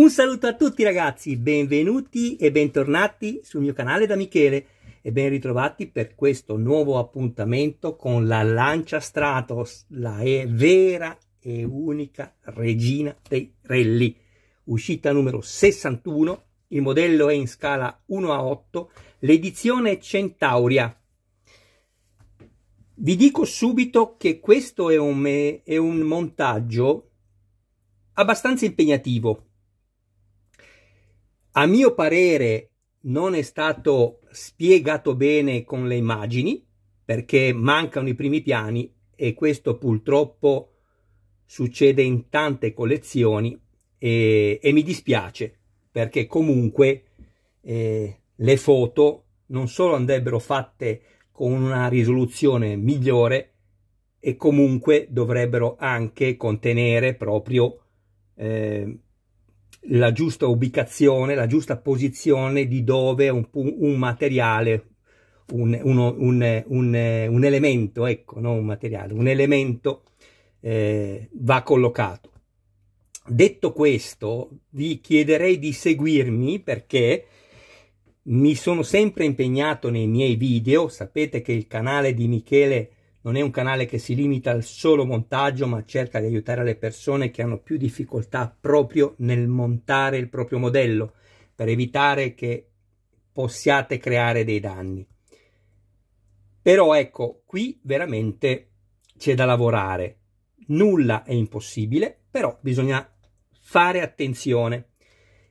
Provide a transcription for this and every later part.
Un saluto a tutti ragazzi, benvenuti e bentornati sul mio canale da Michele e ben ritrovati per questo nuovo appuntamento con la Lancia Stratos, la vera e unica regina dei rally. Uscita numero 61, il modello è in scala 1 a 8, l'edizione Centauria. Vi dico subito che questo è un, è un montaggio abbastanza impegnativo a mio parere non è stato spiegato bene con le immagini perché mancano i primi piani e questo purtroppo succede in tante collezioni e, e mi dispiace perché comunque eh, le foto non solo andrebbero fatte con una risoluzione migliore e comunque dovrebbero anche contenere proprio eh, la giusta ubicazione, la giusta posizione di dove un, un materiale, un, uno, un, un, elemento, ecco, non un materiale, un elemento eh, va collocato. Detto questo, vi chiederei di seguirmi perché mi sono sempre impegnato nei miei video, sapete che il canale di Michele non è un canale che si limita al solo montaggio, ma cerca di aiutare le persone che hanno più difficoltà proprio nel montare il proprio modello, per evitare che possiate creare dei danni. Però ecco, qui veramente c'è da lavorare. Nulla è impossibile, però bisogna fare attenzione.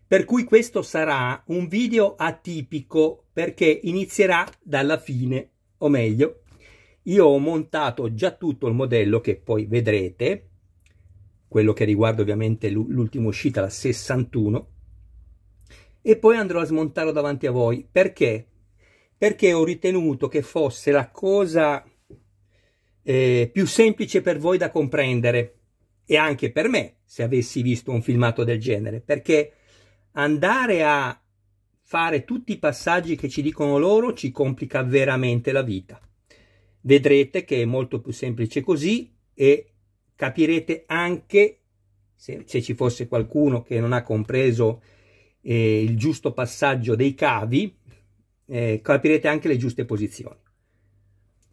Per cui questo sarà un video atipico perché inizierà dalla fine, o meglio, io ho montato già tutto il modello che poi vedrete, quello che riguarda ovviamente l'ultima uscita, la 61, e poi andrò a smontarlo davanti a voi. Perché? Perché ho ritenuto che fosse la cosa eh, più semplice per voi da comprendere e anche per me se avessi visto un filmato del genere, perché andare a fare tutti i passaggi che ci dicono loro ci complica veramente la vita. Vedrete che è molto più semplice così e capirete anche, se, se ci fosse qualcuno che non ha compreso eh, il giusto passaggio dei cavi, eh, capirete anche le giuste posizioni.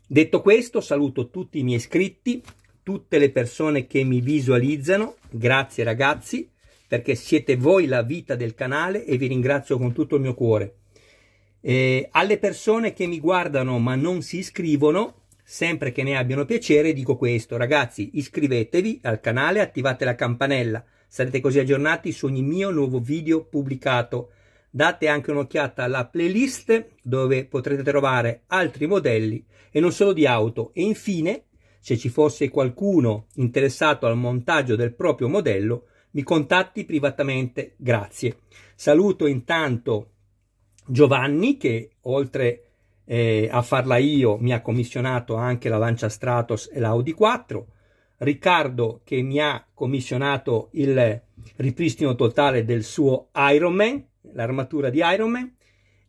Detto questo, saluto tutti i miei iscritti, tutte le persone che mi visualizzano, grazie ragazzi, perché siete voi la vita del canale e vi ringrazio con tutto il mio cuore. Eh, alle persone che mi guardano ma non si iscrivono, Sempre che ne abbiano piacere dico questo, ragazzi iscrivetevi al canale, attivate la campanella, sarete così aggiornati su ogni mio nuovo video pubblicato. Date anche un'occhiata alla playlist dove potrete trovare altri modelli e non solo di auto. E infine, se ci fosse qualcuno interessato al montaggio del proprio modello, mi contatti privatamente. Grazie. Saluto intanto Giovanni che oltre a eh, a farla io mi ha commissionato anche la Lancia Stratos e l'Audi 4, Riccardo che mi ha commissionato il ripristino totale del suo Iron Man, l'armatura di Iron Man,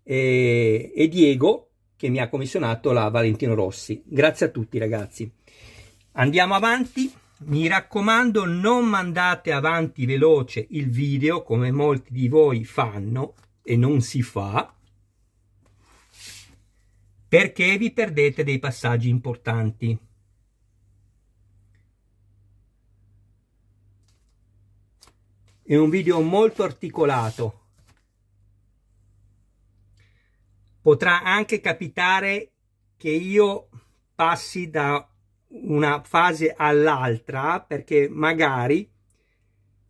e, e Diego che mi ha commissionato la Valentino Rossi. Grazie a tutti ragazzi. Andiamo avanti. Mi raccomando, non mandate avanti veloce il video come molti di voi fanno e non si fa perché vi perdete dei passaggi importanti. È un video molto articolato. Potrà anche capitare che io passi da una fase all'altra perché magari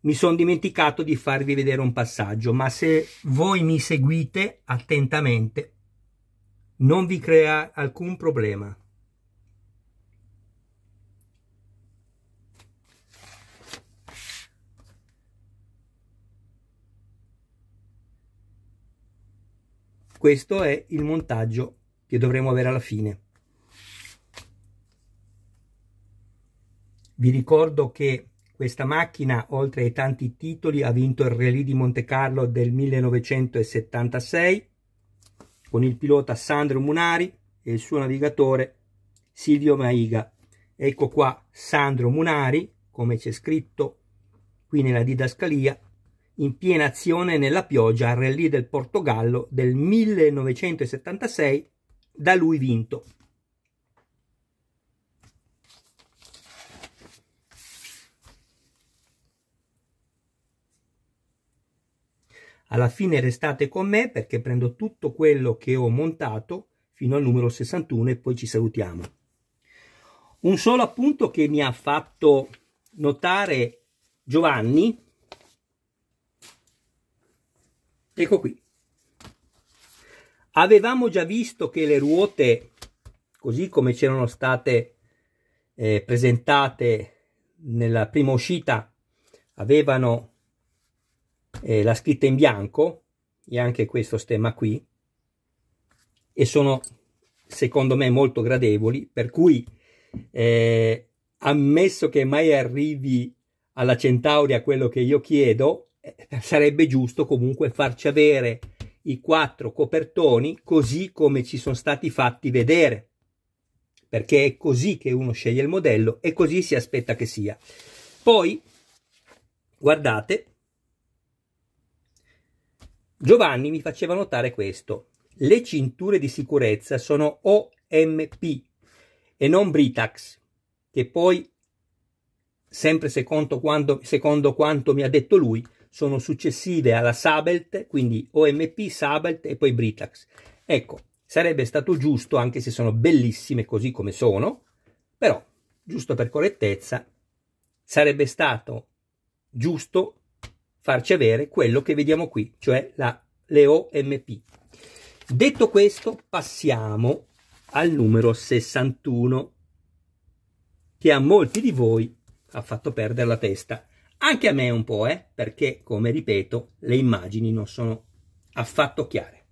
mi sono dimenticato di farvi vedere un passaggio, ma se voi mi seguite attentamente non vi crea alcun problema. Questo è il montaggio che dovremo avere alla fine. Vi ricordo che questa macchina, oltre ai tanti titoli, ha vinto il Rally di Monte Carlo del 1976 con il pilota Sandro Munari e il suo navigatore Silvio Maiga. Ecco qua Sandro Munari, come c'è scritto qui nella didascalia, in piena azione nella pioggia al Rally del Portogallo del 1976, da lui vinto. alla fine restate con me perché prendo tutto quello che ho montato fino al numero 61 e poi ci salutiamo. Un solo appunto che mi ha fatto notare Giovanni, ecco qui. Avevamo già visto che le ruote, così come c'erano state eh, presentate nella prima uscita, avevano eh, la scritta in bianco e anche questo stemma qui e sono secondo me molto gradevoli per cui eh, ammesso che mai arrivi alla Centauria quello che io chiedo eh, sarebbe giusto comunque farci avere i quattro copertoni così come ci sono stati fatti vedere perché è così che uno sceglie il modello e così si aspetta che sia poi guardate Giovanni mi faceva notare questo. Le cinture di sicurezza sono OMP e non Britax, che poi, sempre secondo, quando, secondo quanto mi ha detto lui, sono successive alla Sabelt, quindi OMP, Sabelt e poi Britax. Ecco, sarebbe stato giusto, anche se sono bellissime così come sono, però, giusto per correttezza, sarebbe stato giusto farci avere quello che vediamo qui, cioè la, le OMP. Detto questo, passiamo al numero 61, che a molti di voi ha fatto perdere la testa. Anche a me un po', eh, perché, come ripeto, le immagini non sono affatto chiare.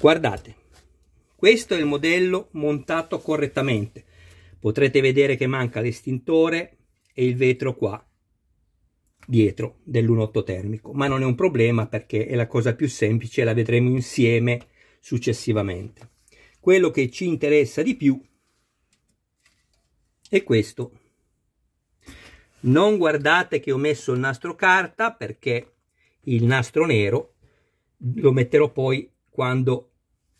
Guardate, questo è il modello montato correttamente potrete vedere che manca l'estintore e il vetro qua dietro dell'1.8 termico ma non è un problema perché è la cosa più semplice la vedremo insieme successivamente quello che ci interessa di più è questo non guardate che ho messo il nastro carta perché il nastro nero lo metterò poi quando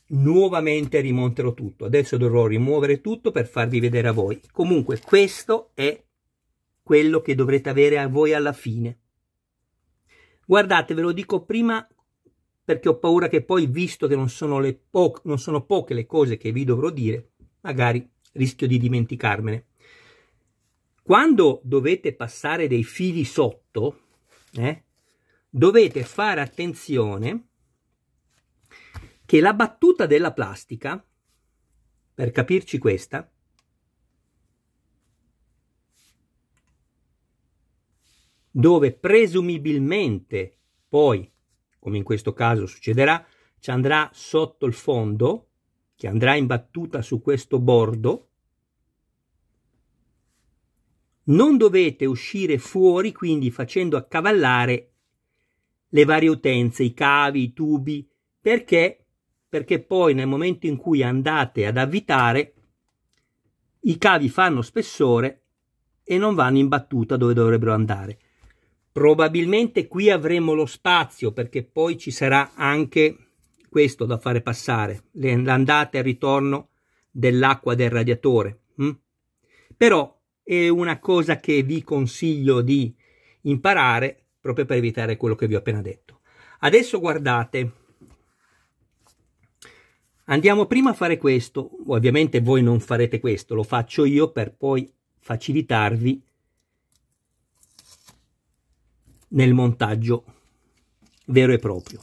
nuovamente rimonterò tutto. Adesso dovrò rimuovere tutto per farvi vedere a voi. Comunque questo è quello che dovrete avere a voi alla fine. Guardate, ve lo dico prima perché ho paura che poi, visto che non sono, le po non sono poche le cose che vi dovrò dire, magari rischio di dimenticarmene. Quando dovete passare dei fili sotto, eh, dovete fare attenzione che la battuta della plastica, per capirci questa, dove presumibilmente poi, come in questo caso succederà, ci andrà sotto il fondo, che andrà in battuta su questo bordo, non dovete uscire fuori quindi facendo accavallare le varie utenze, i cavi, i tubi, perché perché poi nel momento in cui andate ad avvitare i cavi fanno spessore e non vanno in battuta dove dovrebbero andare. Probabilmente qui avremo lo spazio perché poi ci sarà anche questo da fare passare, l'andata e il ritorno dell'acqua del radiatore. Hm? Però è una cosa che vi consiglio di imparare proprio per evitare quello che vi ho appena detto. Adesso guardate Andiamo prima a fare questo, ovviamente voi non farete questo, lo faccio io per poi facilitarvi nel montaggio vero e proprio.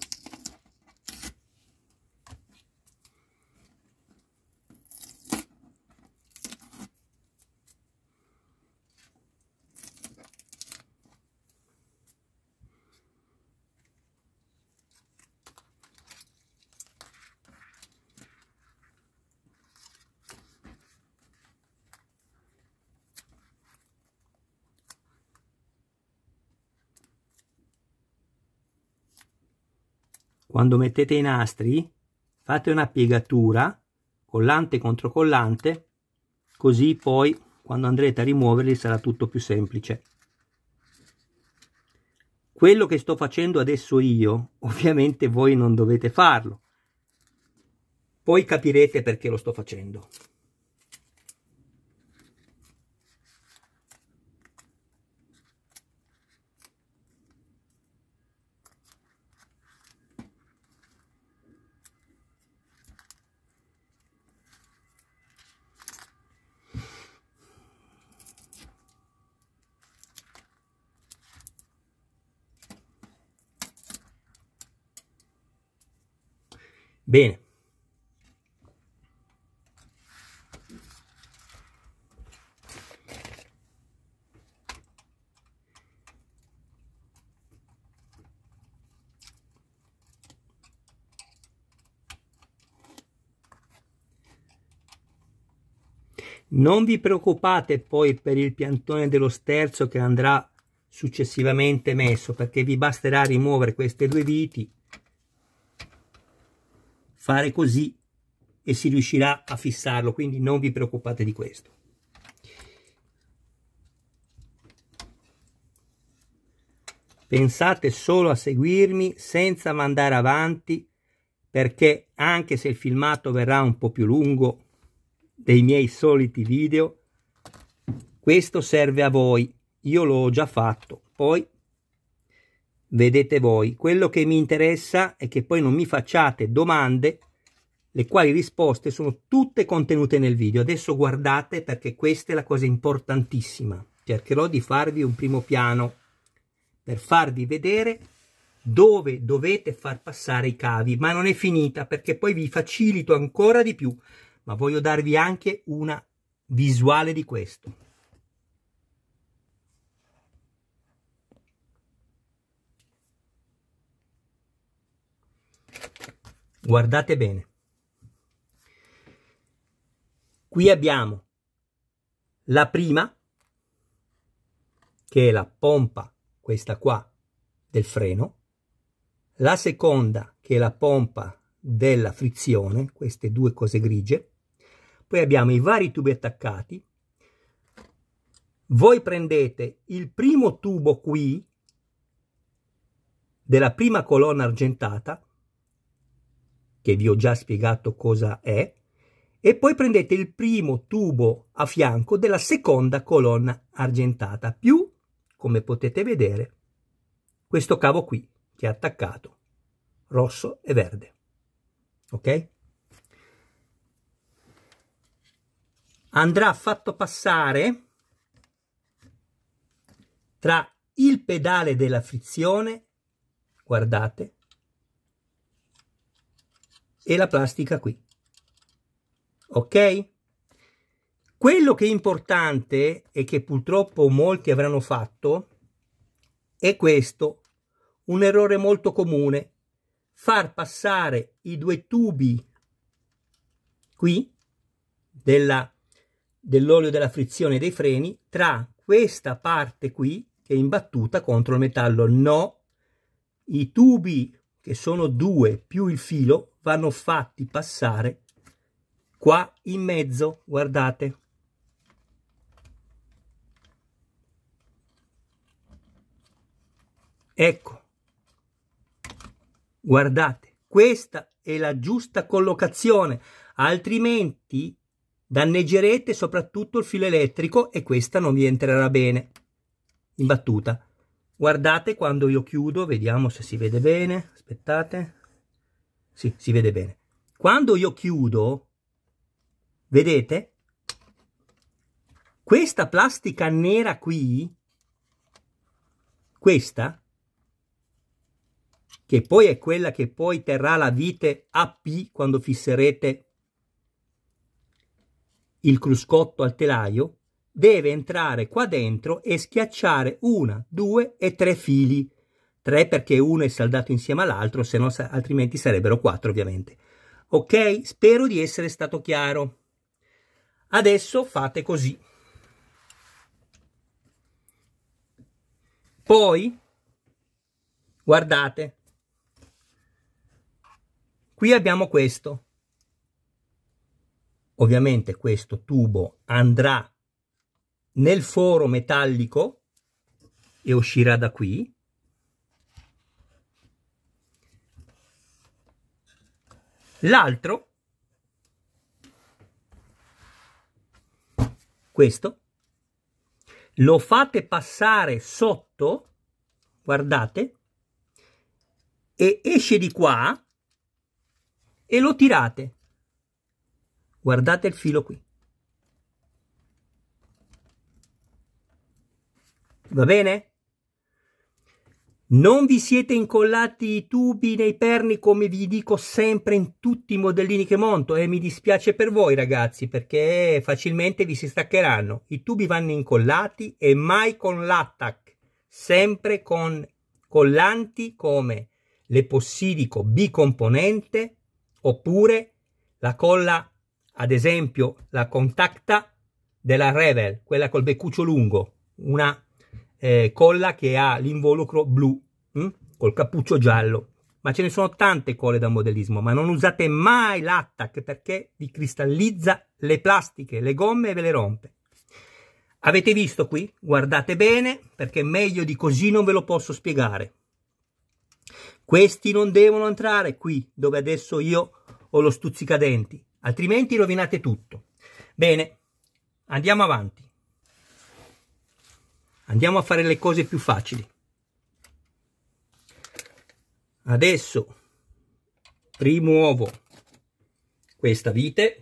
Quando mettete i nastri fate una piegatura collante contro collante così poi quando andrete a rimuoverli sarà tutto più semplice. Quello che sto facendo adesso io ovviamente voi non dovete farlo. Poi capirete perché lo sto facendo. Bene. Non vi preoccupate poi per il piantone dello sterzo che andrà successivamente messo perché vi basterà rimuovere queste due viti fare così e si riuscirà a fissarlo, quindi non vi preoccupate di questo. Pensate solo a seguirmi senza mandare avanti perché anche se il filmato verrà un po' più lungo dei miei soliti video, questo serve a voi. Io l'ho già fatto, poi vedete voi. Quello che mi interessa è che poi non mi facciate domande le quali risposte sono tutte contenute nel video. Adesso guardate perché questa è la cosa importantissima. Cercherò di farvi un primo piano per farvi vedere dove dovete far passare i cavi, ma non è finita perché poi vi facilito ancora di più, ma voglio darvi anche una visuale di questo. Guardate bene. Qui abbiamo la prima, che è la pompa, questa qua, del freno, la seconda, che è la pompa della frizione, queste due cose grigie, poi abbiamo i vari tubi attaccati, voi prendete il primo tubo qui, della prima colonna argentata, che vi ho già spiegato cosa è, e poi prendete il primo tubo a fianco della seconda colonna argentata, più, come potete vedere, questo cavo qui che è attaccato, rosso e verde. Ok? Andrà fatto passare tra il pedale della frizione, guardate, e la plastica qui. Ok? Quello che è importante e che purtroppo molti avranno fatto è questo, un errore molto comune, far passare i due tubi qui della dell'olio della frizione dei freni tra questa parte qui che è imbattuta contro il metallo. No, i tubi che sono due più il filo, vanno fatti passare qua in mezzo, guardate. Ecco, guardate, questa è la giusta collocazione, altrimenti danneggerete soprattutto il filo elettrico e questa non vi entrerà bene in battuta guardate quando io chiudo vediamo se si vede bene aspettate sì si vede bene quando io chiudo vedete questa plastica nera qui questa che poi è quella che poi terrà la vite AP quando fisserete il cruscotto al telaio deve entrare qua dentro e schiacciare una, due e tre fili. Tre perché uno è saldato insieme all'altro, se no altrimenti sarebbero quattro ovviamente. Ok? Spero di essere stato chiaro. Adesso fate così. Poi, guardate, qui abbiamo questo. Ovviamente questo tubo andrà nel foro metallico e uscirà da qui. L'altro, questo, lo fate passare sotto, guardate, e esce di qua e lo tirate. Guardate il filo qui. Va bene? Non vi siete incollati i tubi nei perni come vi dico sempre in tutti i modellini che monto e eh? mi dispiace per voi ragazzi perché facilmente vi si staccheranno. I tubi vanno incollati e mai con l'attac, sempre con collanti come l'epossidico bicomponente oppure la colla, ad esempio la contacta della Revel, quella col beccuccio lungo, una eh, colla che ha l'involucro blu mh? Hm? col cappuccio giallo. Ma ce ne sono tante colle da modellismo, ma non usate mai l'attac perché vi cristallizza le plastiche, le gomme e ve le rompe. Avete visto qui? Guardate bene perché meglio di così non ve lo posso spiegare. Questi non devono entrare qui dove adesso io ho lo stuzzicadenti, altrimenti rovinate tutto. Bene, andiamo avanti. Andiamo a fare le cose più facili. Adesso rimuovo questa vite.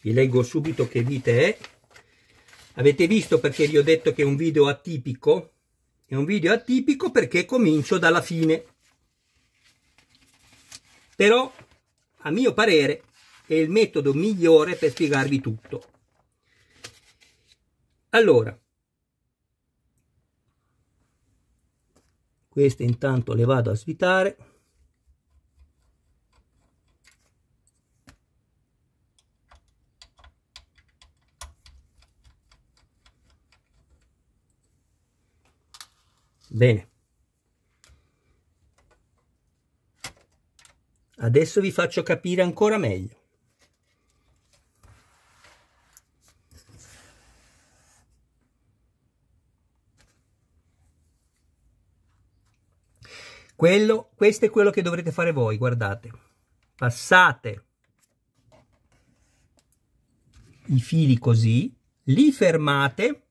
Vi leggo subito che vite è. Avete visto perché vi ho detto che è un video atipico? È un video atipico perché comincio dalla fine. Però, a mio parere, è il metodo migliore per spiegarvi tutto. Allora, queste intanto le vado a svitare. Bene. Adesso vi faccio capire ancora meglio. Quello, questo è quello che dovrete fare voi, guardate. Passate i fili così, li fermate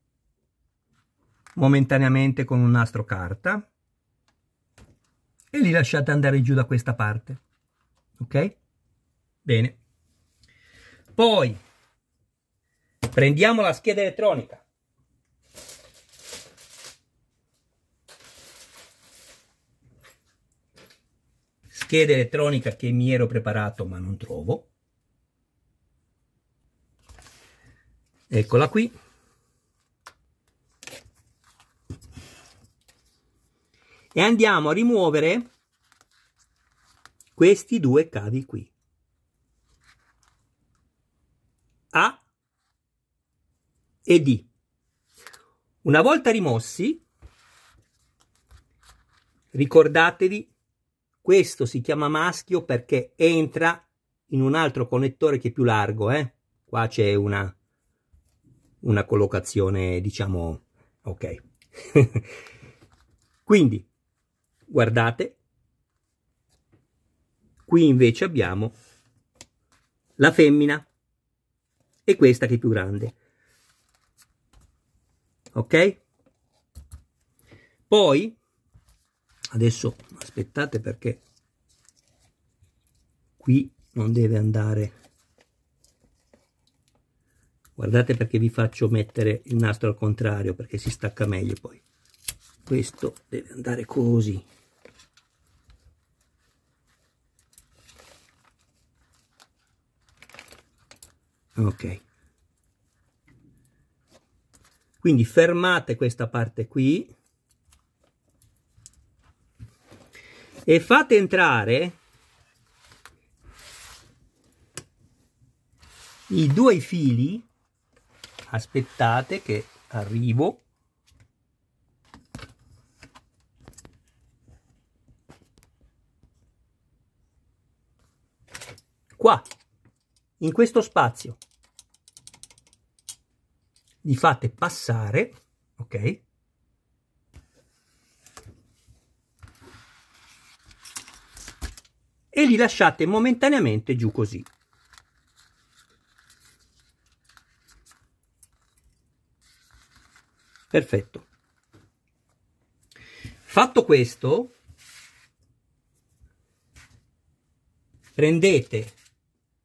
momentaneamente con un nastro carta e li lasciate andare giù da questa parte. Ok? Bene. Poi prendiamo la scheda elettronica scheda elettronica che mi ero preparato ma non trovo. Eccola qui. E andiamo a rimuovere questi due cavi qui. A e D. Una volta rimossi, ricordatevi questo si chiama maschio perché entra in un altro connettore che è più largo, eh? Qua c'è una, una collocazione, diciamo, ok. Quindi, guardate, qui invece abbiamo la femmina e questa che è più grande. Ok? Poi adesso aspettate perché qui non deve andare guardate perché vi faccio mettere il nastro al contrario perché si stacca meglio poi questo deve andare così ok quindi fermate questa parte qui e fate entrare i due fili aspettate che arrivo qua in questo spazio li fate passare ok e li lasciate momentaneamente giù così. Perfetto. Fatto questo, prendete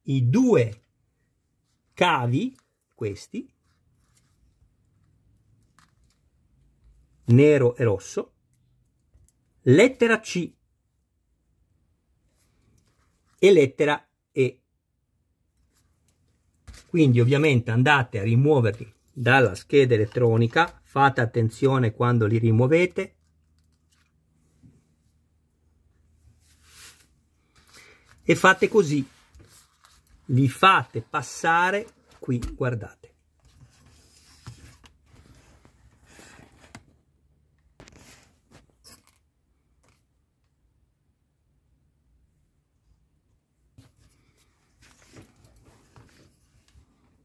i due cavi, questi, nero e rosso, lettera C e lettera E. Quindi ovviamente andate a rimuoverli dalla scheda elettronica, fate attenzione quando li rimuovete. E fate così, li fate passare qui, guardate.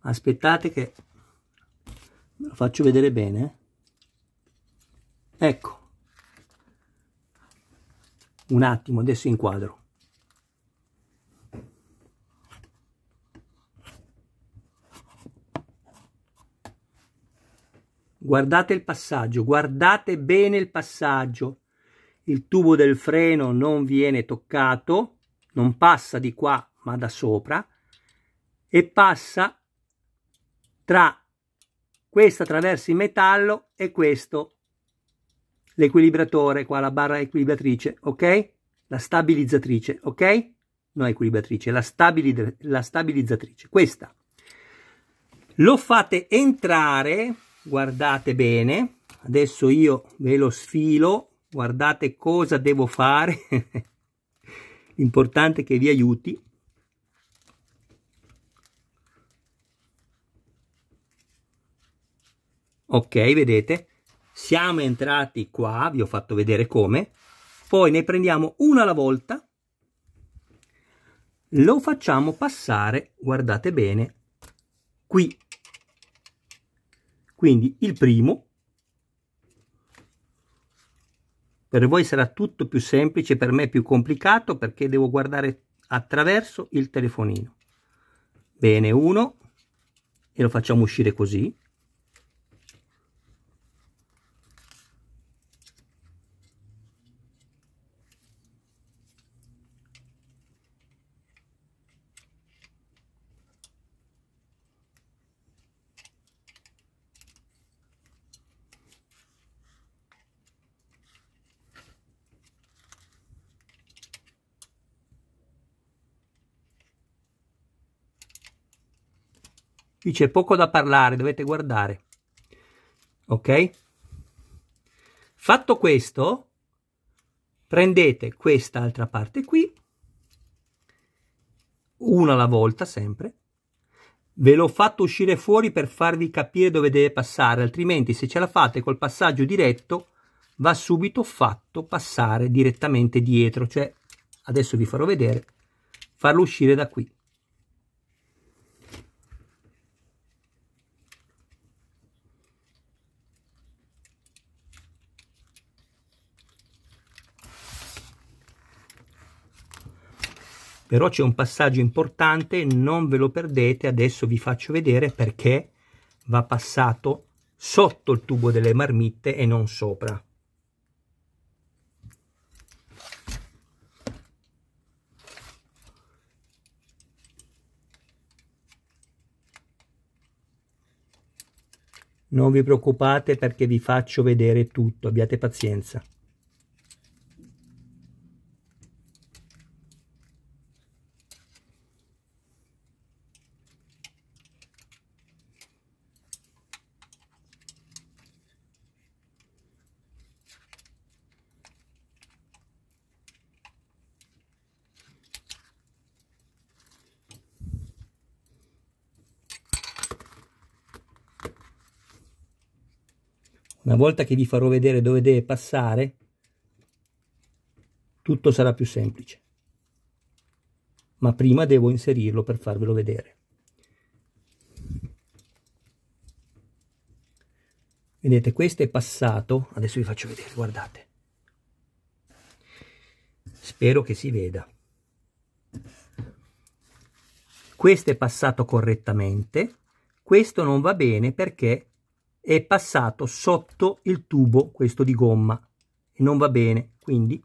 aspettate che lo faccio vedere bene ecco un attimo adesso inquadro guardate il passaggio guardate bene il passaggio il tubo del freno non viene toccato non passa di qua ma da sopra e passa tra questa traversa in metallo e questo l'equilibratore qua la barra equilibratrice ok la stabilizzatrice ok no equilibratrice la, stabilizz la stabilizzatrice questa lo fate entrare guardate bene adesso io ve lo sfilo guardate cosa devo fare importante che vi aiuti ok vedete siamo entrati qua vi ho fatto vedere come poi ne prendiamo una alla volta lo facciamo passare guardate bene qui quindi il primo per voi sarà tutto più semplice per me più complicato perché devo guardare attraverso il telefonino bene uno e lo facciamo uscire così qui c'è poco da parlare dovete guardare ok fatto questo prendete questa altra parte qui una alla volta sempre ve l'ho fatto uscire fuori per farvi capire dove deve passare altrimenti se ce la fate col passaggio diretto va subito fatto passare direttamente dietro cioè adesso vi farò vedere farlo uscire da qui però c'è un passaggio importante non ve lo perdete adesso vi faccio vedere perché va passato sotto il tubo delle marmitte e non sopra Non vi preoccupate perché vi faccio vedere tutto, abbiate pazienza. Una volta che vi farò vedere dove deve passare, tutto sarà più semplice. Ma prima devo inserirlo per farvelo vedere. Vedete, questo è passato, adesso vi faccio vedere, guardate. Spero che si veda. Questo è passato correttamente, questo non va bene perché è passato sotto il tubo questo di gomma e non va bene quindi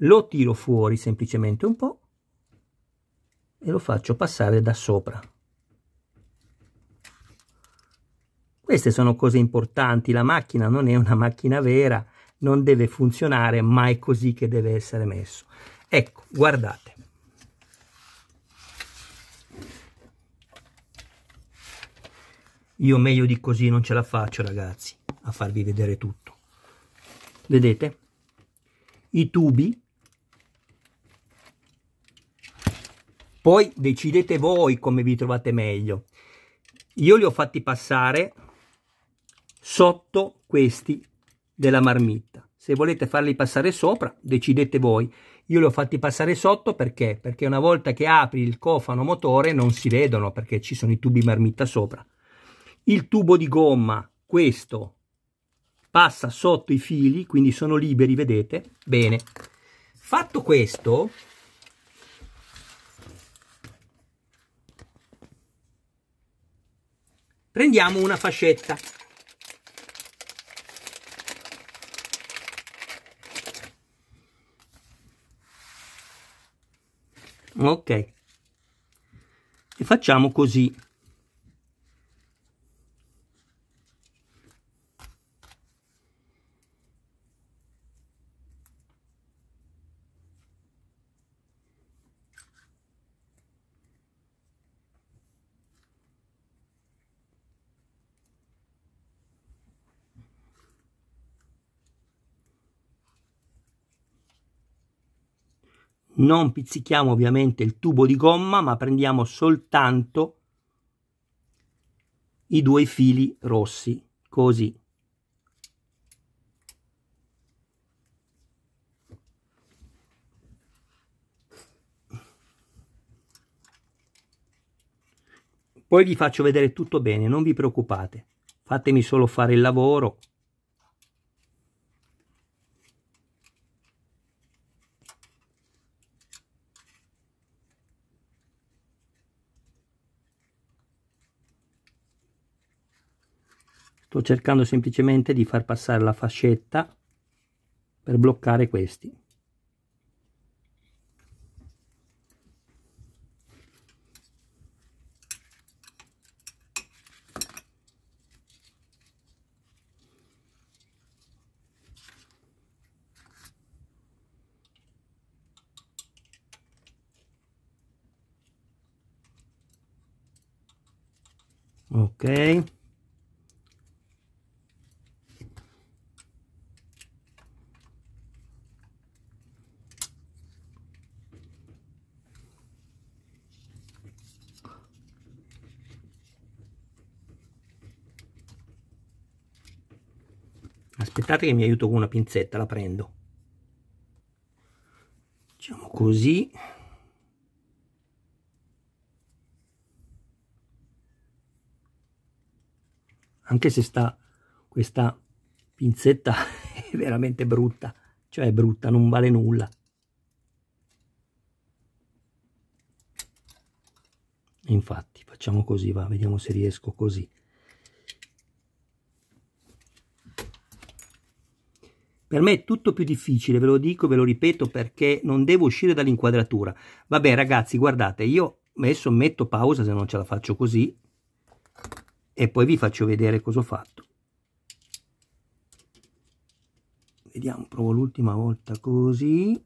lo tiro fuori semplicemente un po e lo faccio passare da sopra queste sono cose importanti la macchina non è una macchina vera non deve funzionare ma è così che deve essere messo ecco guardate Io meglio di così non ce la faccio, ragazzi, a farvi vedere tutto. Vedete? I tubi. Poi decidete voi come vi trovate meglio. Io li ho fatti passare sotto questi della marmitta. Se volete farli passare sopra, decidete voi. Io li ho fatti passare sotto perché? Perché una volta che apri il cofano motore non si vedono perché ci sono i tubi marmitta sopra il tubo di gomma, questo, passa sotto i fili, quindi sono liberi, vedete? Bene. Fatto questo, prendiamo una fascetta. Ok. E facciamo così. non pizzichiamo ovviamente il tubo di gomma ma prendiamo soltanto i due fili rossi così poi vi faccio vedere tutto bene non vi preoccupate fatemi solo fare il lavoro sto cercando semplicemente di far passare la fascetta per bloccare questi ok aspettate che mi aiuto con una pinzetta la prendo facciamo così anche se sta questa pinzetta è veramente brutta cioè è brutta non vale nulla infatti facciamo così va vediamo se riesco così Per me è tutto più difficile, ve lo dico, ve lo ripeto, perché non devo uscire dall'inquadratura. Vabbè ragazzi, guardate, io adesso metto pausa se non ce la faccio così e poi vi faccio vedere cosa ho fatto. Vediamo, provo l'ultima volta così.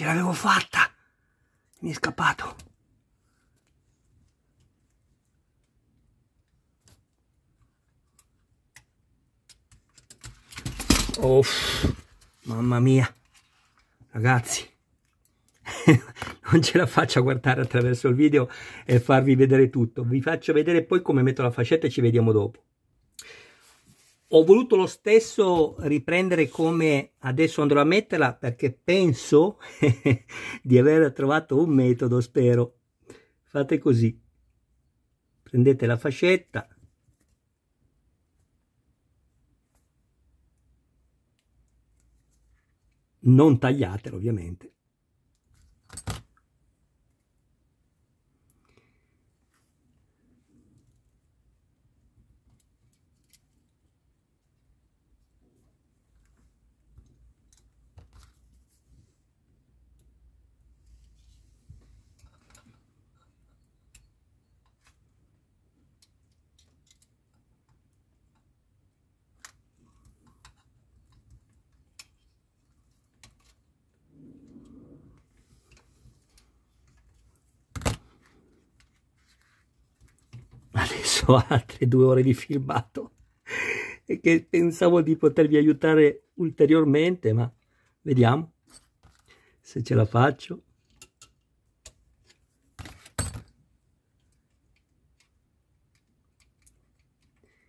Ce l'avevo fatta! Mi è scappato. Oh, mamma mia. Ragazzi, non ce la faccio a guardare attraverso il video e farvi vedere tutto. Vi faccio vedere poi come metto la fascetta e ci vediamo dopo ho voluto lo stesso riprendere come adesso andrò a metterla perché penso di aver trovato un metodo, spero. Fate così. Prendete la fascetta. Non tagliatela ovviamente. visto altre due ore di filmato e che pensavo di potervi aiutare ulteriormente, ma vediamo se ce la faccio.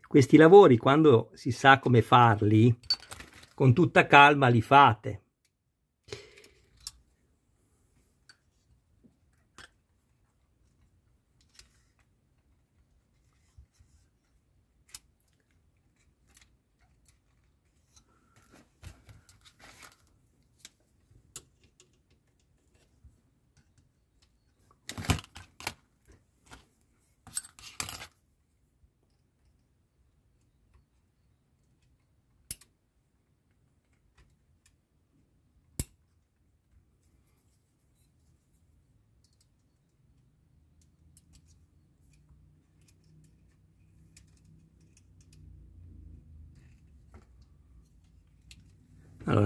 Questi lavori, quando si sa come farli, con tutta calma li fate.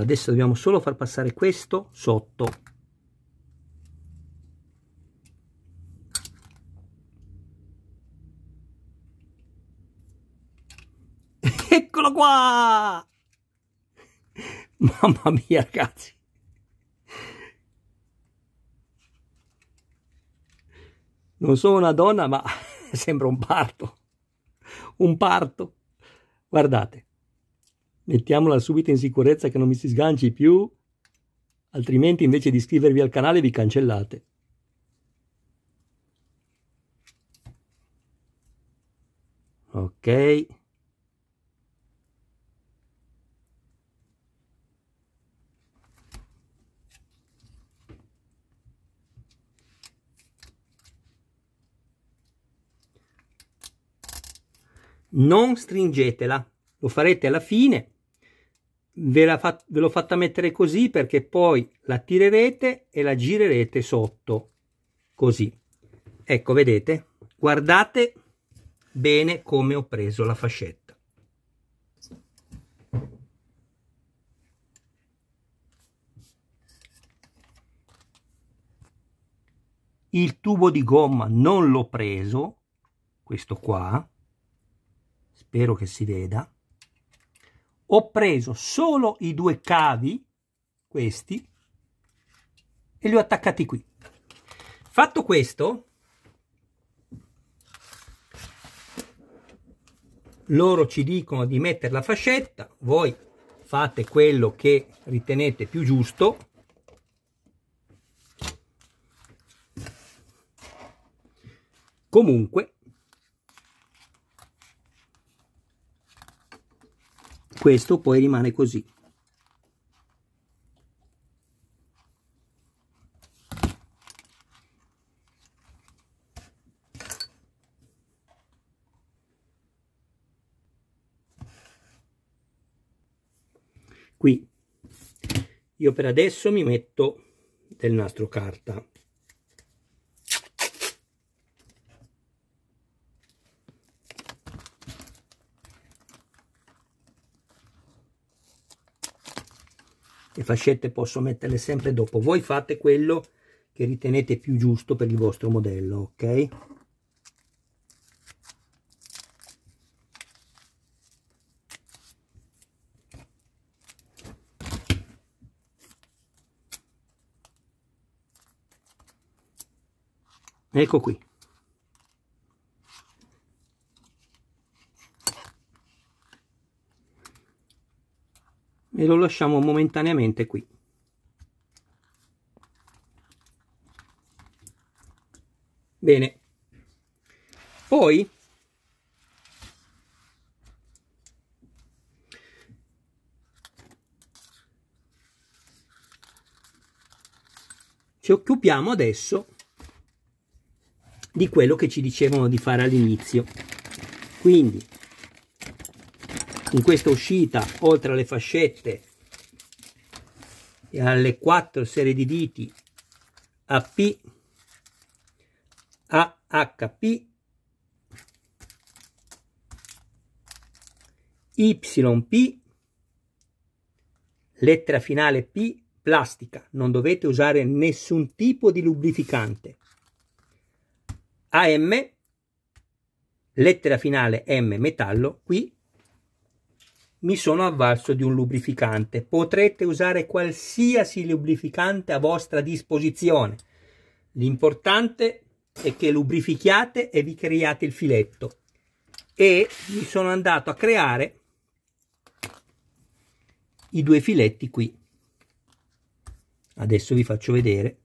adesso dobbiamo solo far passare questo sotto eccolo qua mamma mia ragazzi non sono una donna ma sembra un parto un parto guardate Mettiamola subito in sicurezza che non mi si sganci più, altrimenti invece di iscrivervi al canale vi cancellate. Ok. Non stringetela, lo farete alla fine Ve, fat, ve l'ho fatta mettere così perché poi la tirerete e la girerete sotto, così. Ecco, vedete? Guardate bene come ho preso la fascetta. Il tubo di gomma non l'ho preso, questo qua, spero che si veda, ho preso solo i due cavi, questi, e li ho attaccati qui. Fatto questo, loro ci dicono di mettere la fascetta, voi fate quello che ritenete più giusto. Comunque, questo poi rimane così qui io per adesso mi metto del nastro carta le fascette posso metterle sempre dopo voi fate quello che ritenete più giusto per il vostro modello ok ecco qui e lo lasciamo momentaneamente qui bene poi ci occupiamo adesso di quello che ci dicevano di fare all'inizio quindi in questa uscita oltre alle fascette e alle quattro serie di diti AP AHP YP lettera finale P plastica non dovete usare nessun tipo di lubrificante AM lettera finale M metallo qui mi sono avvalso di un lubrificante. Potrete usare qualsiasi lubrificante a vostra disposizione. L'importante è che lubrifichiate e vi creiate il filetto. E mi sono andato a creare i due filetti qui. Adesso vi faccio vedere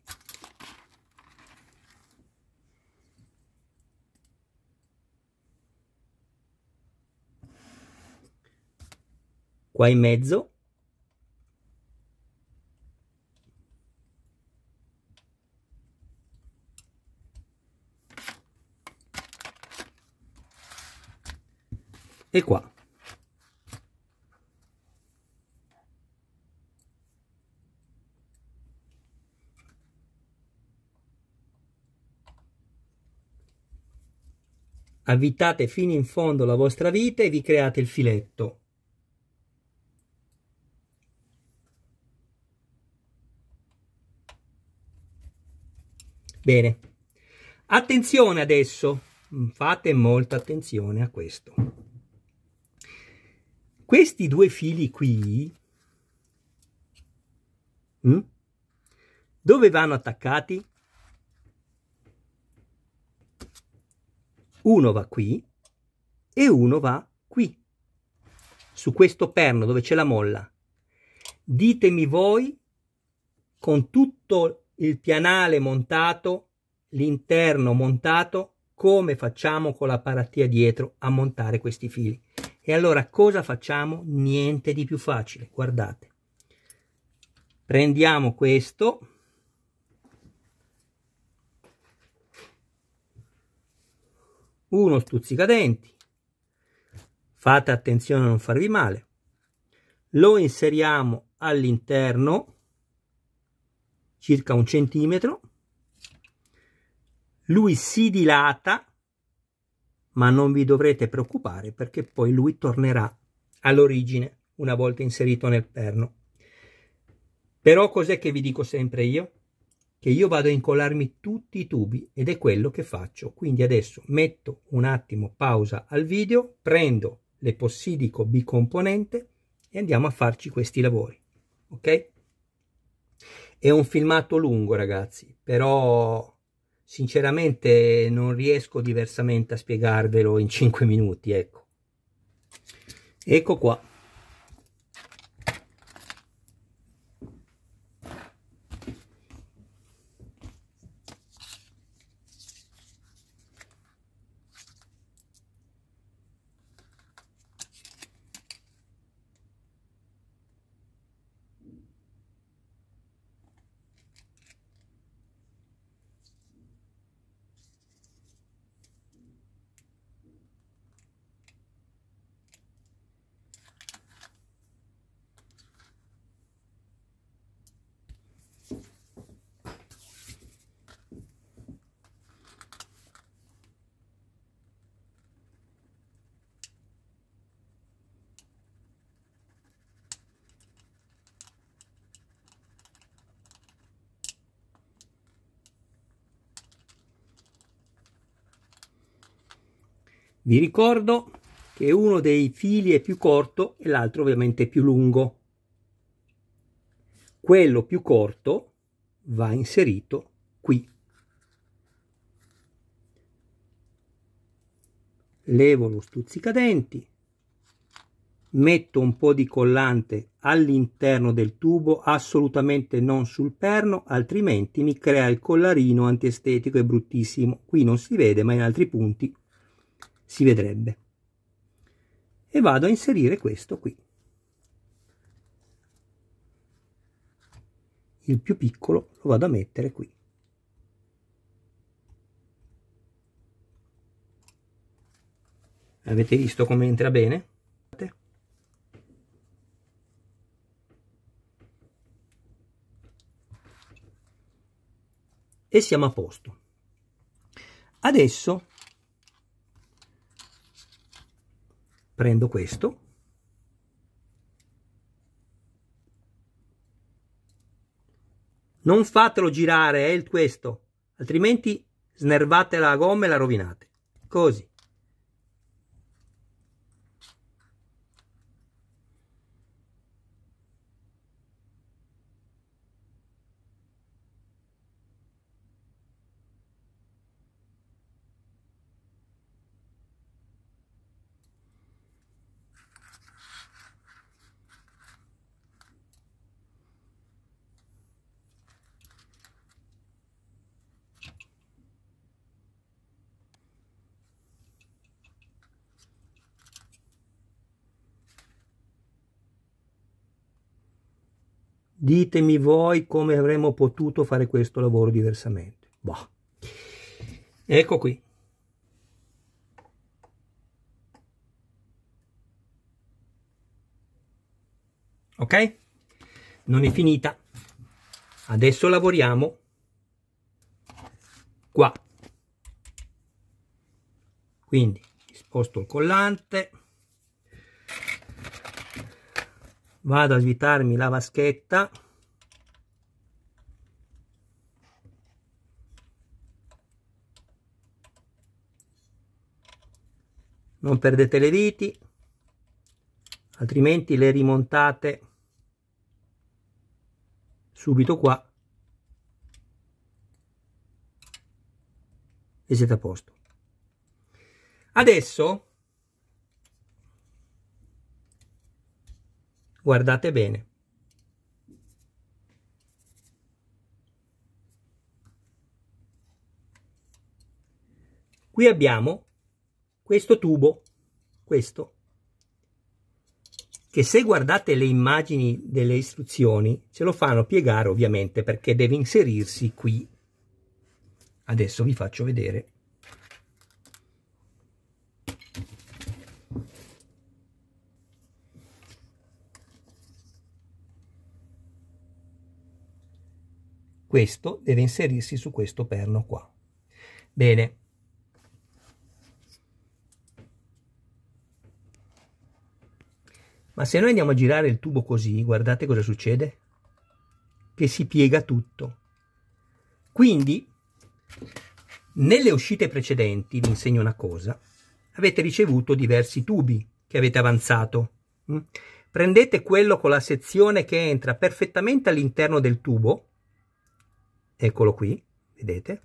qua in mezzo e qua avvitate fino in fondo la vostra vite e vi create il filetto Bene, attenzione adesso, fate molta attenzione a questo. Questi due fili qui, mm? dove vanno attaccati? Uno va qui e uno va qui, su questo perno dove c'è la molla. Ditemi voi con tutto il pianale montato, l'interno montato, come facciamo con la paratia dietro a montare questi fili? E allora cosa facciamo? Niente di più facile, guardate. Prendiamo questo, uno stuzzicadenti, fate attenzione a non farvi male, lo inseriamo all'interno circa un centimetro, lui si dilata, ma non vi dovrete preoccupare perché poi lui tornerà all'origine una volta inserito nel perno. Però cos'è che vi dico sempre io? Che io vado a incollarmi tutti i tubi ed è quello che faccio. Quindi adesso metto un attimo pausa al video, prendo l'epossidico bicomponente e andiamo a farci questi lavori. Ok? È un filmato lungo, ragazzi, però sinceramente non riesco diversamente a spiegarvelo in 5 minuti, ecco. Ecco qua. Vi ricordo che uno dei fili è più corto e l'altro ovviamente più lungo. Quello più corto va inserito qui. Levo lo stuzzicadenti, metto un po' di collante all'interno del tubo, assolutamente non sul perno, altrimenti mi crea il collarino antiestetico e bruttissimo. Qui non si vede, ma in altri punti si vedrebbe. E vado a inserire questo qui. Il più piccolo lo vado a mettere qui. Avete visto come entra bene? E siamo a posto. Adesso prendo questo non fatelo girare è il questo altrimenti snervate la gomma e la rovinate così Ditemi voi come avremmo potuto fare questo lavoro diversamente. Boh. Ecco qui. Ok? Non è finita. Adesso lavoriamo qua. Quindi sposto il collante. vado a svitarmi la vaschetta non perdete le viti altrimenti le rimontate subito qua e siete a posto adesso Guardate bene. Qui abbiamo questo tubo, questo, che se guardate le immagini delle istruzioni ce lo fanno piegare ovviamente perché deve inserirsi qui. Adesso vi faccio vedere. questo deve inserirsi su questo perno qua. Bene. Ma se noi andiamo a girare il tubo così, guardate cosa succede? Che si piega tutto. Quindi, nelle uscite precedenti, vi insegno una cosa, avete ricevuto diversi tubi che avete avanzato. Mm? Prendete quello con la sezione che entra perfettamente all'interno del tubo, eccolo qui, vedete?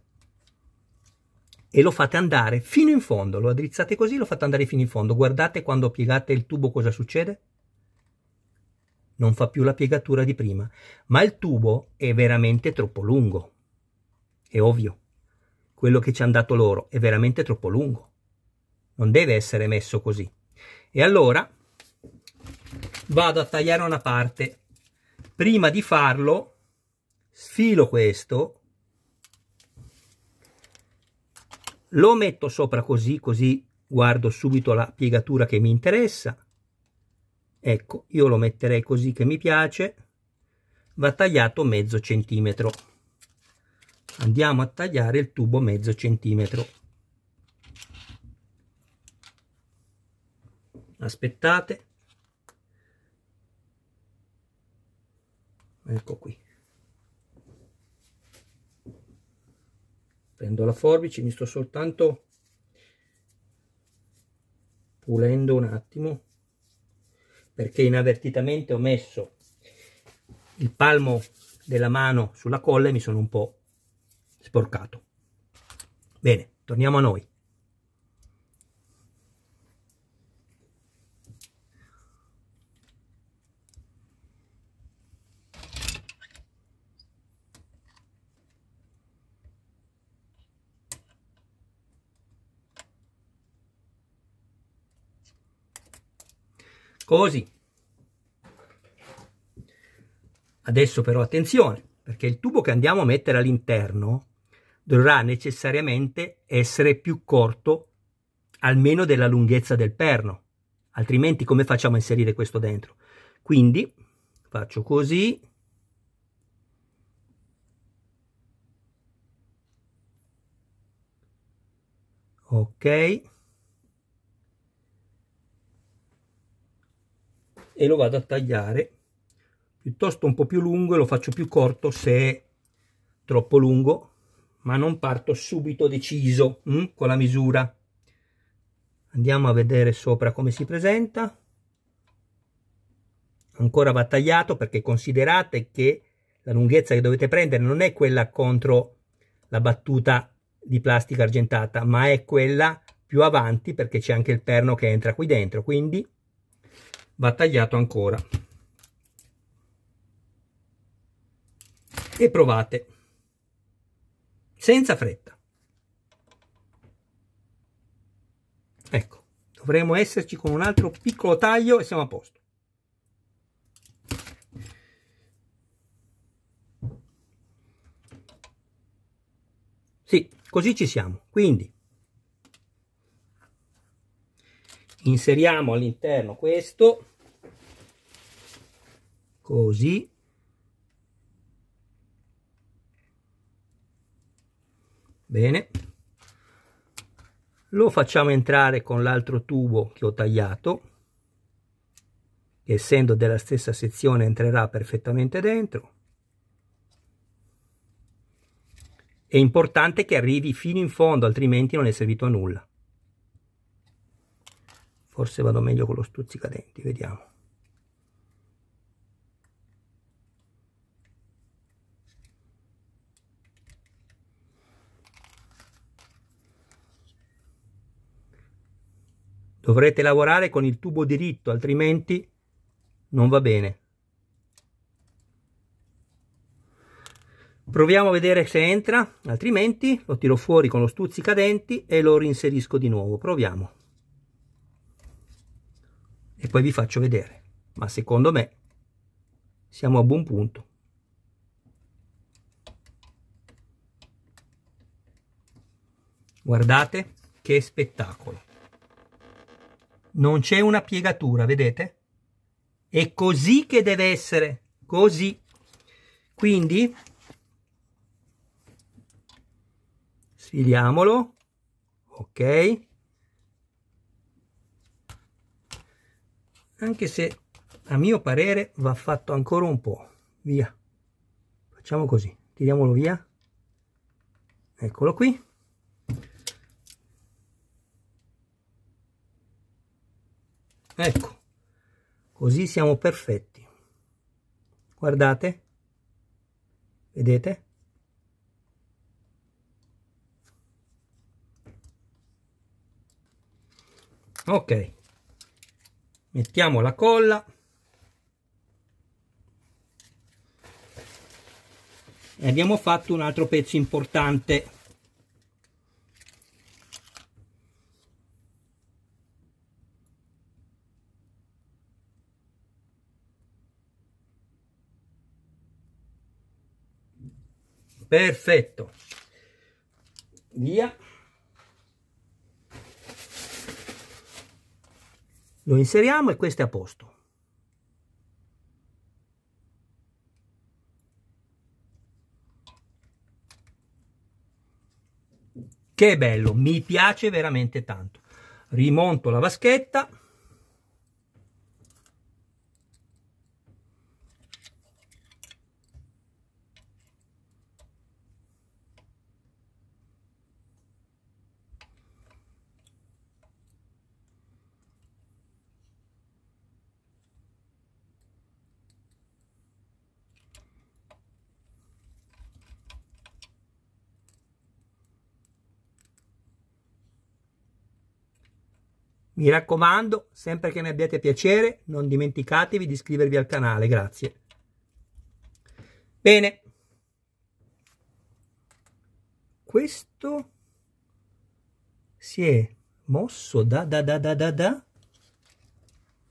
E lo fate andare fino in fondo, lo addrizzate così, lo fate andare fino in fondo. Guardate quando piegate il tubo cosa succede? Non fa più la piegatura di prima, ma il tubo è veramente troppo lungo. È ovvio, quello che ci hanno dato loro è veramente troppo lungo. Non deve essere messo così. E allora vado a tagliare una parte. Prima di farlo sfilo questo, lo metto sopra così, così guardo subito la piegatura che mi interessa. Ecco, io lo metterei così che mi piace, va tagliato mezzo centimetro. Andiamo a tagliare il tubo mezzo centimetro. Aspettate. Ecco qui. prendo la forbice mi sto soltanto pulendo un attimo perché inavvertitamente ho messo il palmo della mano sulla colla e mi sono un po' sporcato bene torniamo a noi così adesso però attenzione perché il tubo che andiamo a mettere all'interno dovrà necessariamente essere più corto almeno della lunghezza del perno altrimenti come facciamo a inserire questo dentro quindi faccio così ok e lo vado a tagliare piuttosto un po' più lungo e lo faccio più corto se è troppo lungo, ma non parto subito deciso hm, con la misura. Andiamo a vedere sopra come si presenta. Ancora va tagliato perché considerate che la lunghezza che dovete prendere non è quella contro la battuta di plastica argentata, ma è quella più avanti perché c'è anche il perno che entra qui dentro, quindi va tagliato ancora e provate senza fretta ecco dovremmo esserci con un altro piccolo taglio e siamo a posto sì così ci siamo quindi inseriamo all'interno questo così bene lo facciamo entrare con l'altro tubo che ho tagliato essendo della stessa sezione entrerà perfettamente dentro è importante che arrivi fino in fondo altrimenti non è servito a nulla forse vado meglio con lo stuzzicadenti vediamo Dovrete lavorare con il tubo diritto, altrimenti non va bene. Proviamo a vedere se entra, altrimenti lo tiro fuori con lo stuzzicadenti e lo rinserisco di nuovo. Proviamo. E poi vi faccio vedere. Ma secondo me siamo a buon punto. Guardate che spettacolo! non c'è una piegatura, vedete? È così che deve essere, così. Quindi, sfiliamolo, ok? Anche se a mio parere va fatto ancora un po', via. Facciamo così, tiriamolo via. Eccolo qui. ecco così siamo perfetti guardate vedete ok mettiamo la colla e abbiamo fatto un altro pezzo importante perfetto via lo inseriamo e questo è a posto che bello mi piace veramente tanto rimonto la vaschetta Mi raccomando, sempre che ne abbiate piacere, non dimenticatevi di iscrivervi al canale, grazie. Bene. Questo si è mosso da da da da da da.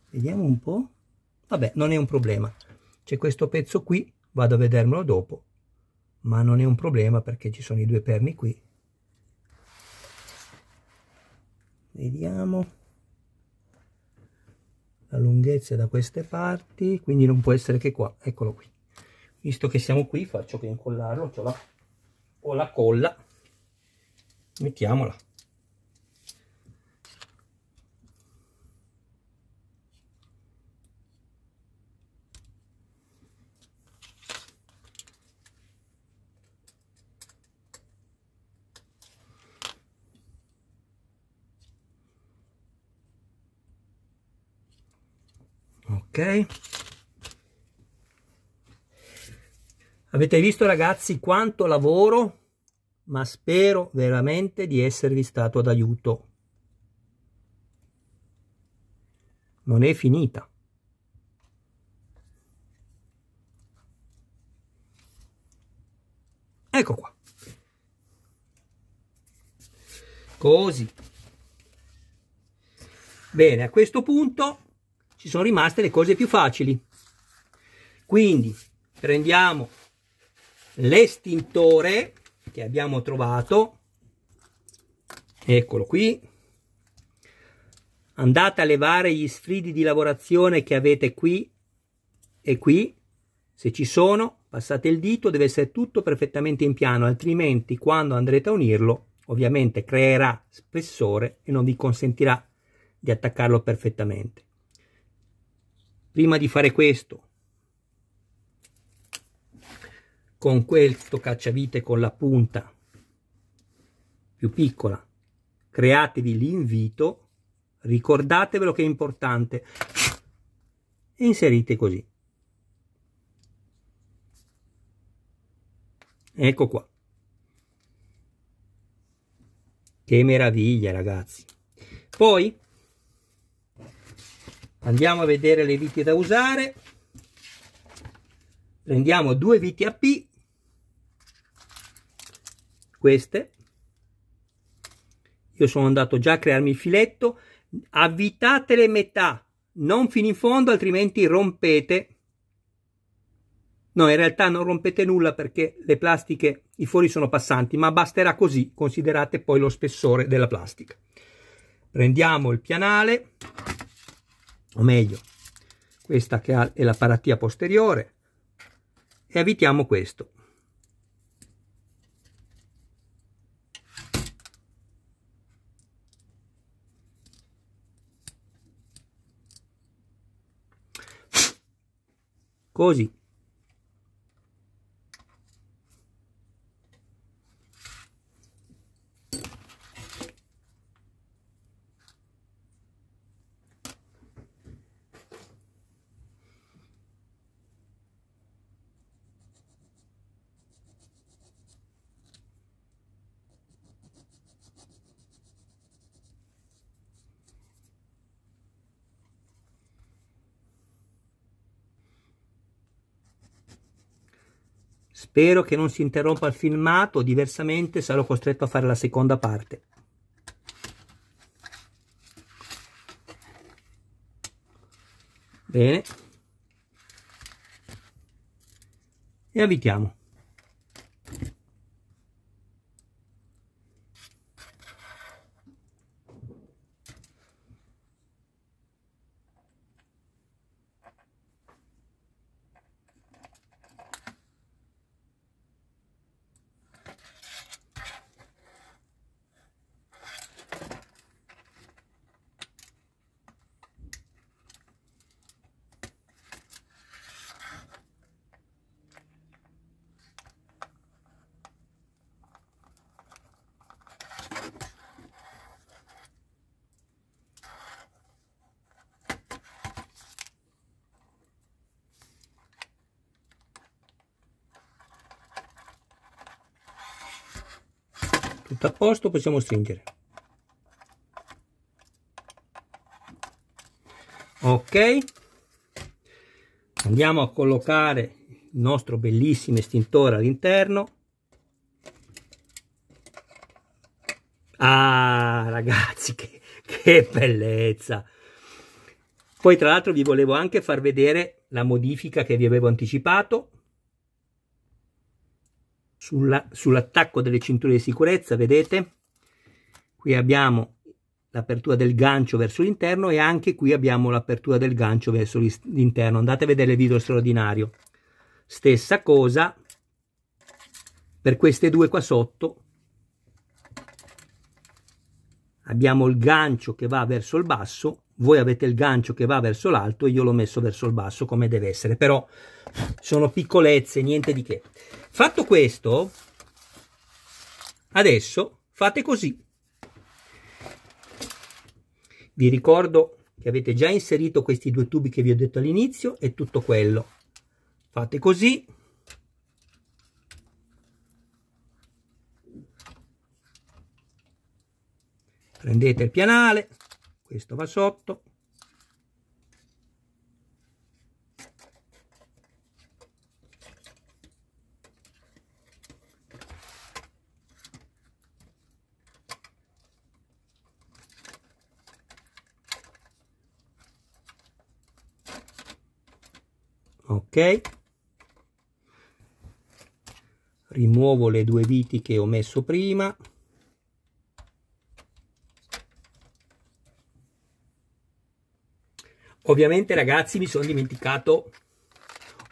Vediamo un po'. Vabbè, non è un problema. C'è questo pezzo qui, vado a vedermelo dopo. Ma non è un problema perché ci sono i due perni qui. Vediamo la lunghezza da queste parti quindi non può essere che qua eccolo qui visto che siamo qui faccio che incollarlo ho cioè la, ho la colla mettiamola ok avete visto ragazzi quanto lavoro ma spero veramente di esservi stato d'aiuto non è finita ecco qua così bene a questo punto ci sono rimaste le cose più facili. Quindi prendiamo l'estintore che abbiamo trovato, eccolo qui, andate a levare gli sfridi di lavorazione che avete qui e qui, se ci sono passate il dito, deve essere tutto perfettamente in piano, altrimenti quando andrete a unirlo ovviamente creerà spessore e non vi consentirà di attaccarlo perfettamente prima di fare questo con questo cacciavite con la punta più piccola createvi l'invito ricordatevelo che è importante e inserite così ecco qua che meraviglia ragazzi poi andiamo a vedere le viti da usare prendiamo due viti a P queste io sono andato già a crearmi il filetto avvitate le metà non fino in fondo altrimenti rompete no in realtà non rompete nulla perché le plastiche i fori sono passanti ma basterà così considerate poi lo spessore della plastica prendiamo il pianale o meglio, questa che ha, è la paratia posteriore, e avvitiamo questo. Così. Spero che non si interrompa il filmato, diversamente sarò costretto a fare la seconda parte. Bene. E avvitiamo. posto possiamo stringere ok andiamo a collocare il nostro bellissimo estintore all'interno ah ragazzi che, che bellezza poi tra l'altro vi volevo anche far vedere la modifica che vi avevo anticipato sull'attacco delle cinture di sicurezza, vedete, qui abbiamo l'apertura del gancio verso l'interno e anche qui abbiamo l'apertura del gancio verso l'interno. Andate a vedere il video straordinario. Stessa cosa per queste due qua sotto. Abbiamo il gancio che va verso il basso voi avete il gancio che va verso l'alto e io l'ho messo verso il basso come deve essere però sono piccolezze niente di che fatto questo adesso fate così vi ricordo che avete già inserito questi due tubi che vi ho detto all'inizio e tutto quello fate così prendete il pianale questo va sotto ok rimuovo le due viti che ho messo prima Ovviamente ragazzi mi sono dimenticato,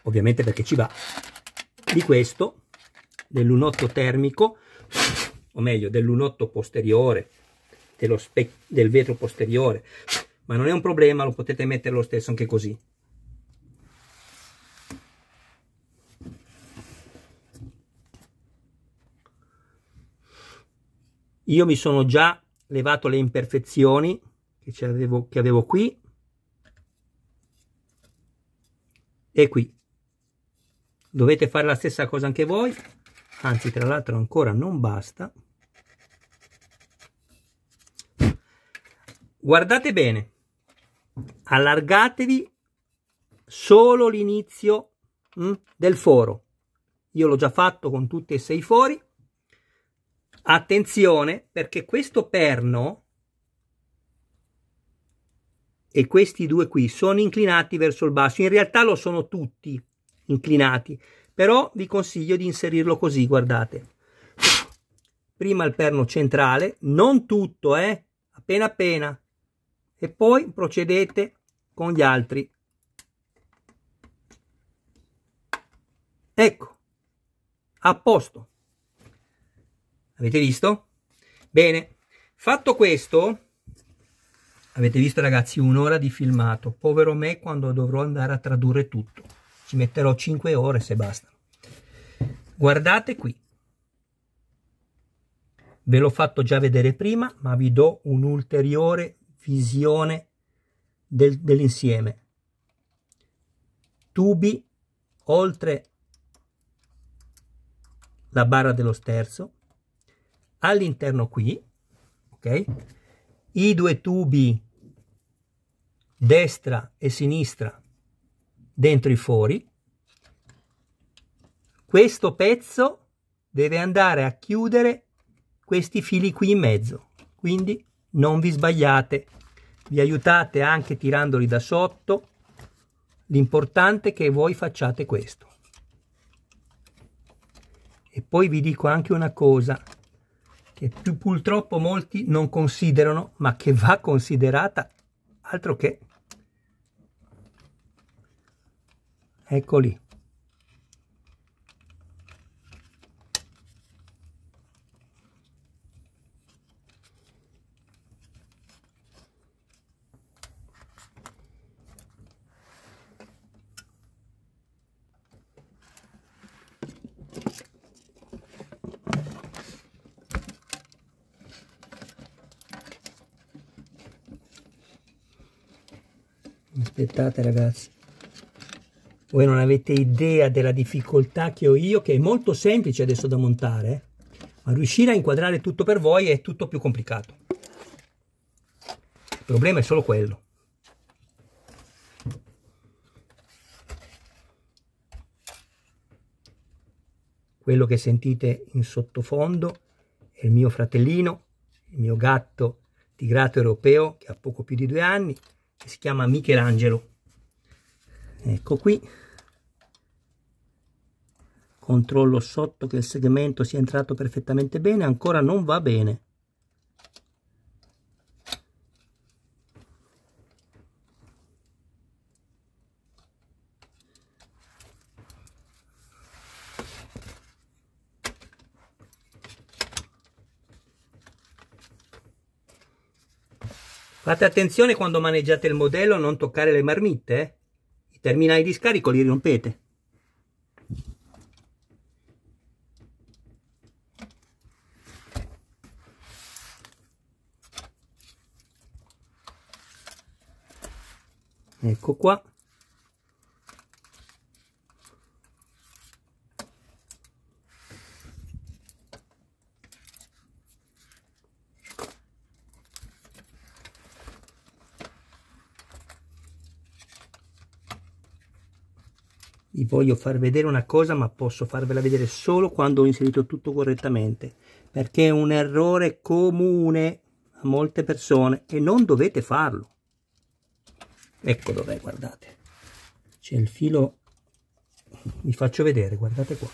ovviamente perché ci va, di questo, dell'unotto termico, o meglio dell'unotto lunotto posteriore, del vetro posteriore, ma non è un problema, lo potete mettere lo stesso anche così. Io mi sono già levato le imperfezioni che avevo, che avevo qui e qui dovete fare la stessa cosa anche voi anzi tra l'altro ancora non basta guardate bene allargatevi solo l'inizio hm, del foro io l'ho già fatto con tutti e sei i fori attenzione perché questo perno e questi due qui sono inclinati verso il basso. In realtà lo sono tutti inclinati, però vi consiglio di inserirlo così, guardate. Prima il perno centrale, non tutto, eh, appena appena, e poi procedete con gli altri. Ecco, a posto. Avete visto? Bene, fatto questo, Avete visto ragazzi un'ora di filmato, povero me quando dovrò andare a tradurre tutto. Ci metterò 5 ore se bastano. Guardate qui. Ve l'ho fatto già vedere prima, ma vi do un'ulteriore visione del, dell'insieme. Tubi oltre la barra dello sterzo, all'interno qui, ok? I due tubi destra e sinistra, dentro e fuori. Questo pezzo deve andare a chiudere questi fili qui in mezzo, quindi non vi sbagliate. Vi aiutate anche tirandoli da sotto, l'importante è che voi facciate questo. E poi vi dico anche una cosa che purtroppo molti non considerano, ma che va considerata altro che Eccoli. aspettate ragazzi voi non avete idea della difficoltà che ho io, che è molto semplice adesso da montare, ma riuscire a inquadrare tutto per voi è tutto più complicato. Il problema è solo quello. Quello che sentite in sottofondo è il mio fratellino, il mio gatto tigrato europeo che ha poco più di due anni, che si chiama Michelangelo ecco qui controllo sotto che il segmento sia entrato perfettamente bene ancora non va bene Fate attenzione quando maneggiate il modello a non toccare le marmitte, eh? terminali di scarico li rompete. Ecco qua. vi voglio far vedere una cosa ma posso farvela vedere solo quando ho inserito tutto correttamente perché è un errore comune a molte persone e non dovete farlo ecco dov'è guardate c'è il filo vi faccio vedere guardate qua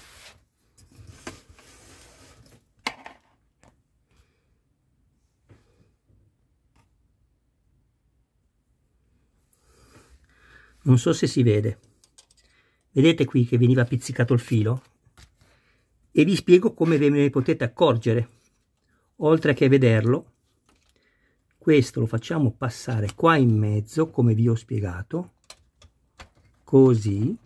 non so se si vede vedete qui che veniva pizzicato il filo e vi spiego come ve ne potete accorgere oltre che vederlo questo lo facciamo passare qua in mezzo come vi ho spiegato così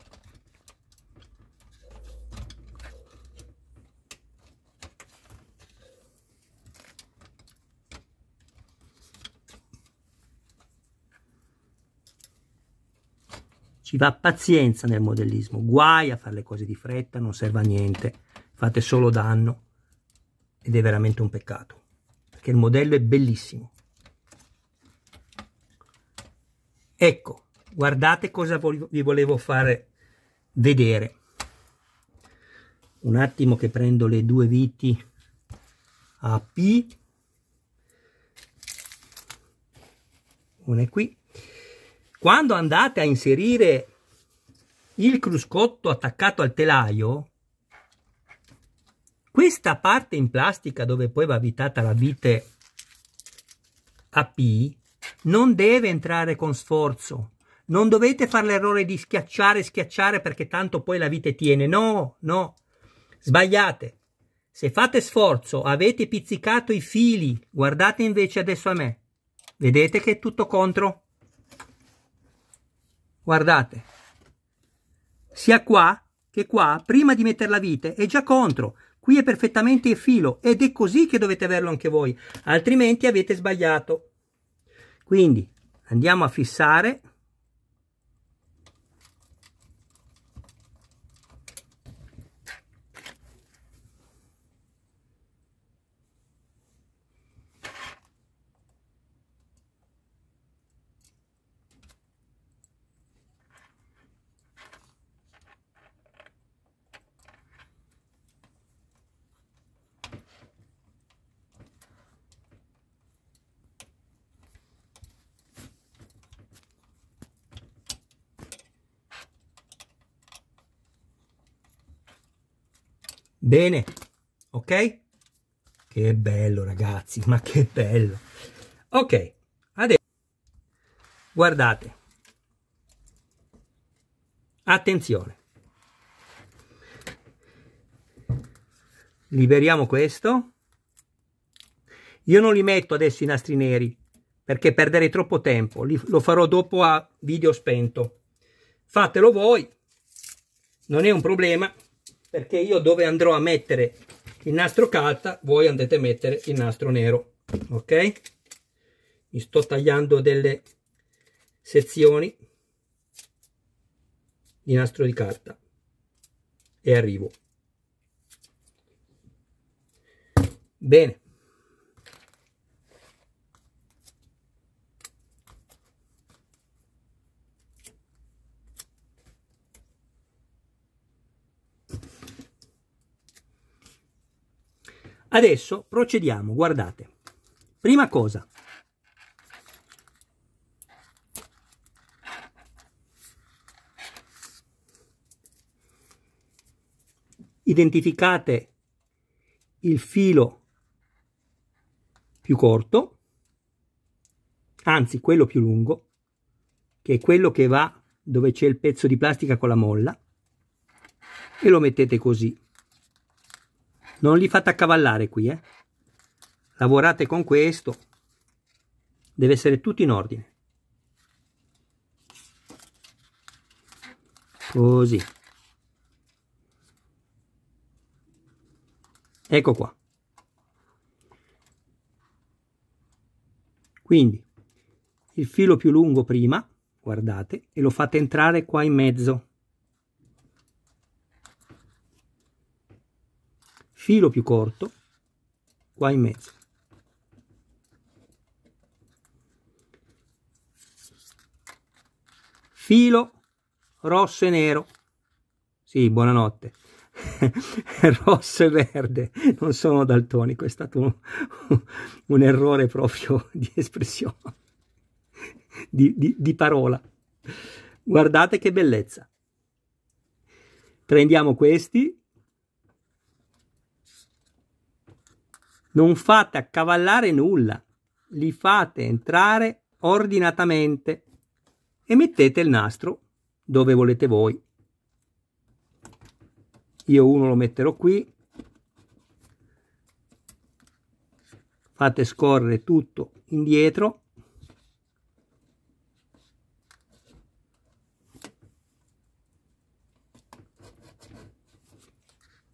Ci va pazienza nel modellismo, guai a fare le cose di fretta, non serve a niente, fate solo danno ed è veramente un peccato, perché il modello è bellissimo. Ecco, guardate cosa vi volevo fare vedere. Un attimo che prendo le due viti a P. Una è qui quando andate a inserire il cruscotto attaccato al telaio, questa parte in plastica dove poi va avvitata la vite a P non deve entrare con sforzo. Non dovete fare l'errore di schiacciare, schiacciare perché tanto poi la vite tiene. No, no, sbagliate. Se fate sforzo, avete pizzicato i fili, guardate invece adesso a me. Vedete che è tutto contro? Guardate, sia qua che qua, prima di mettere la vite, è già contro. Qui è perfettamente il filo ed è così che dovete averlo anche voi, altrimenti avete sbagliato. Quindi andiamo a fissare Bene, ok? Che bello ragazzi, ma che bello. Ok, adesso guardate. Attenzione. Liberiamo questo. Io non li metto adesso i nastri neri perché perderei troppo tempo. lo farò dopo a video spento. Fatelo voi, non è un problema perché io dove andrò a mettere il nastro carta voi andate a mettere il nastro nero ok mi sto tagliando delle sezioni di nastro di carta e arrivo bene Adesso procediamo, guardate. Prima cosa. Identificate il filo più corto, anzi quello più lungo, che è quello che va dove c'è il pezzo di plastica con la molla, e lo mettete così non li fate accavallare qui eh? lavorate con questo deve essere tutto in ordine così ecco qua quindi il filo più lungo prima guardate e lo fate entrare qua in mezzo filo più corto qua in mezzo filo rosso e nero sì buonanotte rosso e verde non sono daltonico è stato un, un errore proprio di espressione di, di, di parola guardate che bellezza prendiamo questi Non fate accavallare nulla, li fate entrare ordinatamente e mettete il nastro dove volete voi. Io uno lo metterò qui. Fate scorrere tutto indietro.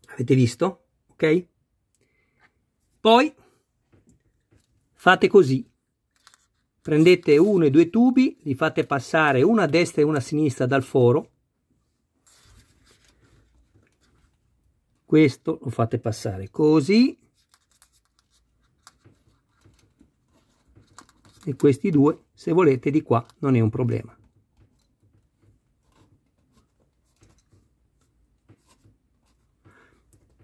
Avete visto? Ok? Poi fate così. Prendete uno e due tubi, li fate passare una a destra e una a sinistra dal foro. Questo lo fate passare così. E questi due, se volete, di qua non è un problema.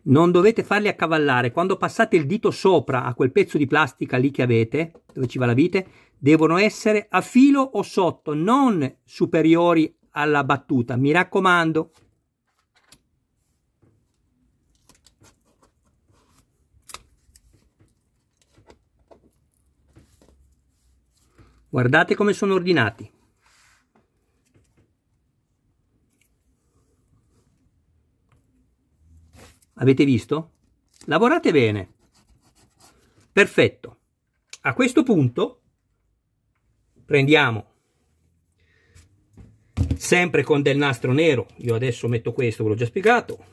non dovete farli accavallare. Quando passate il dito sopra a quel pezzo di plastica lì che avete, dove ci va la vite, devono essere a filo o sotto, non superiori alla battuta. Mi raccomando. Guardate come sono ordinati. Avete visto? Lavorate bene. Perfetto. A questo punto prendiamo sempre con del nastro nero, io adesso metto questo, ve l'ho già spiegato,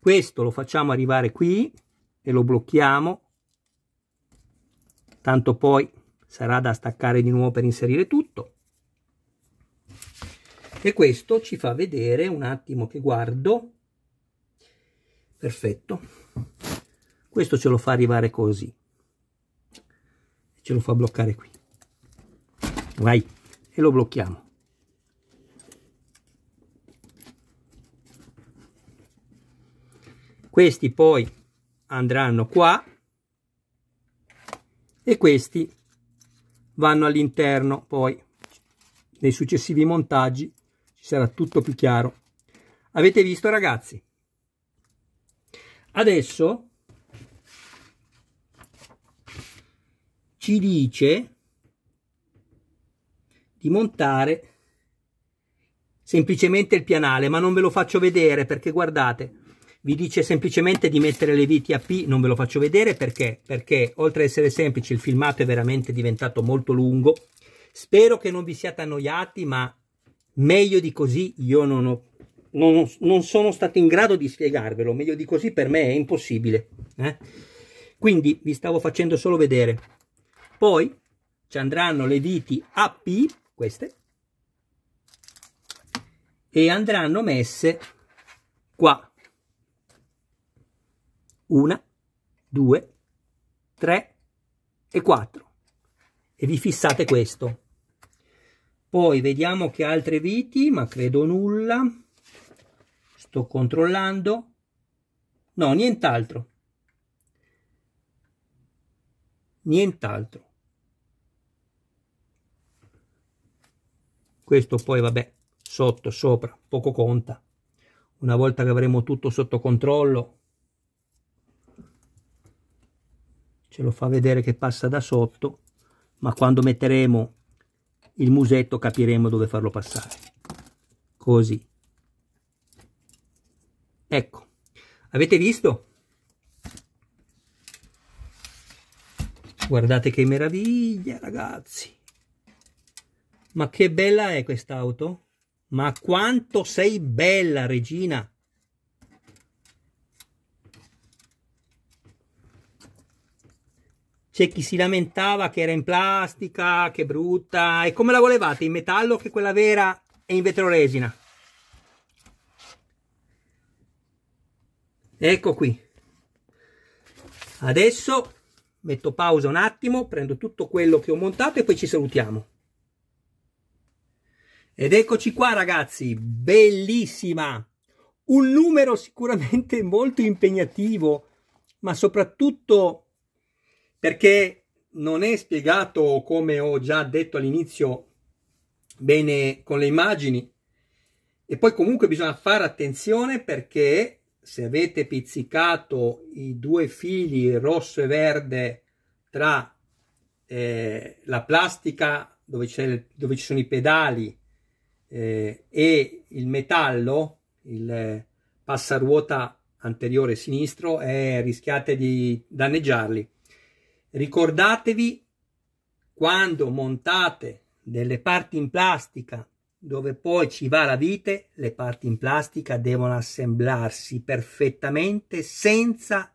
questo lo facciamo arrivare qui e lo blocchiamo tanto poi sarà da staccare di nuovo per inserire tutto e questo ci fa vedere un attimo che guardo perfetto questo ce lo fa arrivare così ce lo fa bloccare qui vai e lo blocchiamo questi poi andranno qua e questi vanno all'interno poi nei successivi montaggi ci sarà tutto più chiaro avete visto ragazzi adesso ci dice di montare semplicemente il pianale ma non ve lo faccio vedere perché guardate vi dice semplicemente di mettere le viti a P, non ve lo faccio vedere perché, perché oltre ad essere semplice il filmato è veramente diventato molto lungo, spero che non vi siate annoiati ma meglio di così io non, ho, non, non sono stato in grado di spiegarvelo, meglio di così per me è impossibile. Eh? Quindi vi stavo facendo solo vedere. Poi ci andranno le viti a P, queste, e andranno messe qua una, due, tre e quattro. e vi fissate questo poi vediamo che altre viti ma credo nulla sto controllando no nient'altro nient'altro questo poi vabbè sotto sopra poco conta una volta che avremo tutto sotto controllo ce lo fa vedere che passa da sotto ma quando metteremo il musetto capiremo dove farlo passare così ecco avete visto guardate che meraviglia ragazzi ma che bella è quest'auto ma quanto sei bella regina C'è chi si lamentava che era in plastica, che brutta. E come la volevate? In metallo che quella vera e in vetroresina? Ecco qui. Adesso metto pausa un attimo, prendo tutto quello che ho montato e poi ci salutiamo. Ed eccoci qua ragazzi, bellissima! Un numero sicuramente molto impegnativo, ma soprattutto perché non è spiegato, come ho già detto all'inizio, bene con le immagini. E poi comunque bisogna fare attenzione perché se avete pizzicato i due fili rosso e verde tra eh, la plastica dove, dove, ci sono i pedali eh, e il metallo, il eh, passaruota anteriore sinistro, eh, rischiate di danneggiarli. Ricordatevi quando montate delle parti in plastica dove poi ci va la vite, le parti in plastica devono assemblarsi perfettamente senza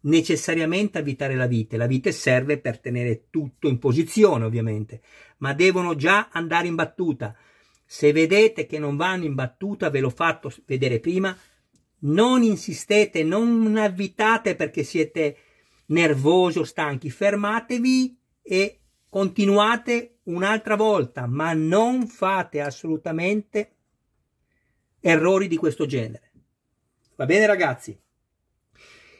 necessariamente avvitare la vite. La vite serve per tenere tutto in posizione, ovviamente, ma devono già andare in battuta. Se vedete che non vanno in battuta, ve l'ho fatto vedere prima, non insistete, non avvitate perché siete nervoso, stanchi, fermatevi e continuate un'altra volta, ma non fate assolutamente errori di questo genere. Va bene ragazzi?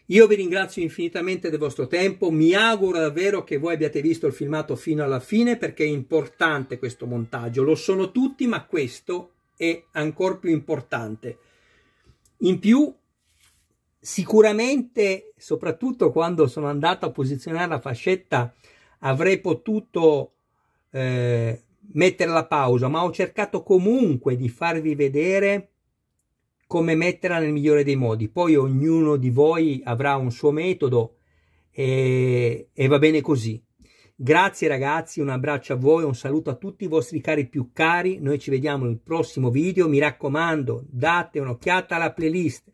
Io vi ringrazio infinitamente del vostro tempo, mi auguro davvero che voi abbiate visto il filmato fino alla fine perché è importante questo montaggio, lo sono tutti ma questo è ancora più importante. In più Sicuramente, soprattutto quando sono andato a posizionare la fascetta, avrei potuto eh, mettere la pausa, ma ho cercato comunque di farvi vedere come metterla nel migliore dei modi. Poi ognuno di voi avrà un suo metodo e, e va bene così. Grazie ragazzi, un abbraccio a voi, un saluto a tutti i vostri cari più cari. Noi ci vediamo nel prossimo video. Mi raccomando, date un'occhiata alla playlist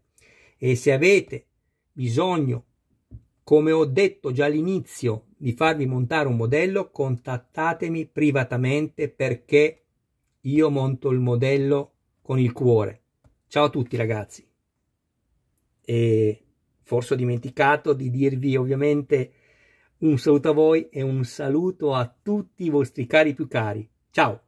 e se avete bisogno, come ho detto già all'inizio, di farvi montare un modello, contattatemi privatamente perché io monto il modello con il cuore. Ciao a tutti ragazzi. E forse ho dimenticato di dirvi ovviamente un saluto a voi e un saluto a tutti i vostri cari più cari. Ciao!